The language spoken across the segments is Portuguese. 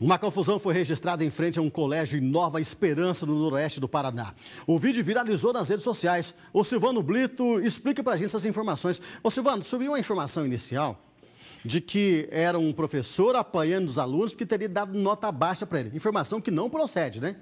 Uma confusão foi registrada em frente a um colégio em Nova Esperança, no noroeste do Paraná. O vídeo viralizou nas redes sociais. O Silvano Blito explica para a gente essas informações. Ô Silvano, subiu uma informação inicial de que era um professor apanhando os alunos porque teria dado nota baixa para ele. Informação que não procede, né?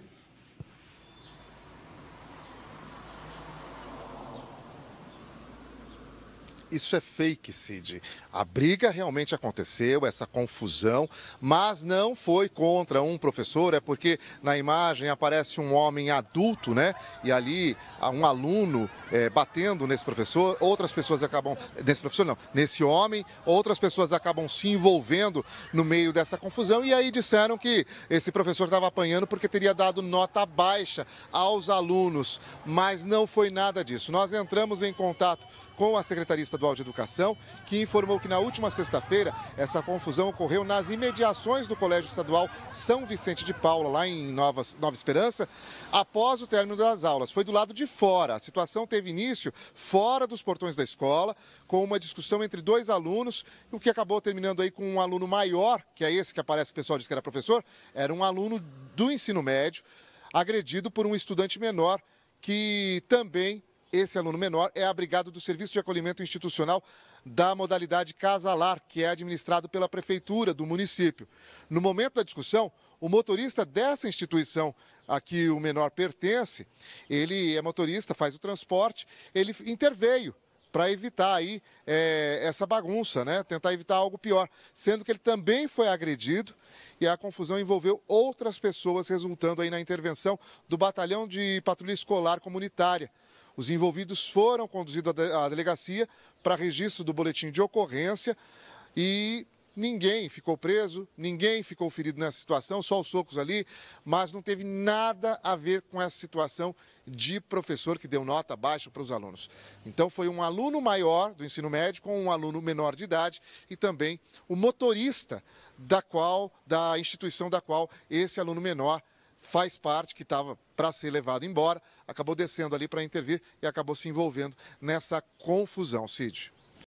isso é fake, Cid. A briga realmente aconteceu, essa confusão, mas não foi contra um professor, é porque na imagem aparece um homem adulto, né? E ali um aluno é, batendo nesse professor, outras pessoas acabam. Nesse professor não, nesse homem, outras pessoas acabam se envolvendo no meio dessa confusão. E aí disseram que esse professor estava apanhando porque teria dado nota baixa aos alunos, mas não foi nada disso. Nós entramos em contato com a secretarista Estadual de Educação, que informou que na última sexta-feira essa confusão ocorreu nas imediações do Colégio Estadual São Vicente de Paula, lá em Nova, Nova Esperança, após o término das aulas. Foi do lado de fora. A situação teve início fora dos portões da escola, com uma discussão entre dois alunos, o que acabou terminando aí com um aluno maior, que é esse que aparece, o pessoal diz que era professor, era um aluno do ensino médio, agredido por um estudante menor que também esse aluno menor é abrigado do Serviço de Acolhimento Institucional da modalidade Casalar, que é administrado pela Prefeitura do município. No momento da discussão, o motorista dessa instituição a que o menor pertence, ele é motorista, faz o transporte, ele interveio para evitar aí é, essa bagunça, né? Tentar evitar algo pior, sendo que ele também foi agredido e a confusão envolveu outras pessoas, resultando aí na intervenção do batalhão de patrulha escolar comunitária. Os envolvidos foram conduzidos à delegacia para registro do boletim de ocorrência e ninguém ficou preso, ninguém ficou ferido nessa situação, só os socos ali, mas não teve nada a ver com essa situação de professor que deu nota baixa para os alunos. Então foi um aluno maior do ensino médio com um aluno menor de idade e também o motorista da qual da instituição da qual esse aluno menor faz parte, que estava para ser levado embora, acabou descendo ali para intervir e acabou se envolvendo nessa confusão, Cid.